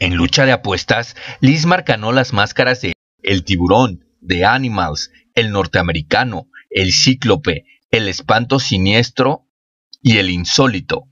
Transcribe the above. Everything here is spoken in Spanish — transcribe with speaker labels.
Speaker 1: En lucha de apuestas, Liz marcanó las máscaras de El Tiburón, The Animals, El Norteamericano, El Cíclope, El Espanto Siniestro
Speaker 2: y El Insólito.